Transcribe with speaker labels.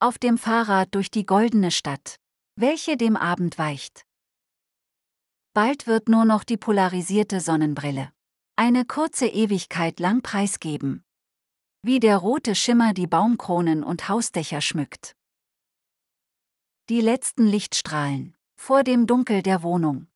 Speaker 1: Auf dem Fahrrad durch die goldene Stadt. Welche dem Abend weicht. Bald wird nur noch die polarisierte Sonnenbrille. Eine kurze Ewigkeit lang preisgeben. Wie der rote Schimmer die Baumkronen und Hausdächer schmückt. Die letzten Lichtstrahlen.
Speaker 2: Vor dem Dunkel der Wohnung.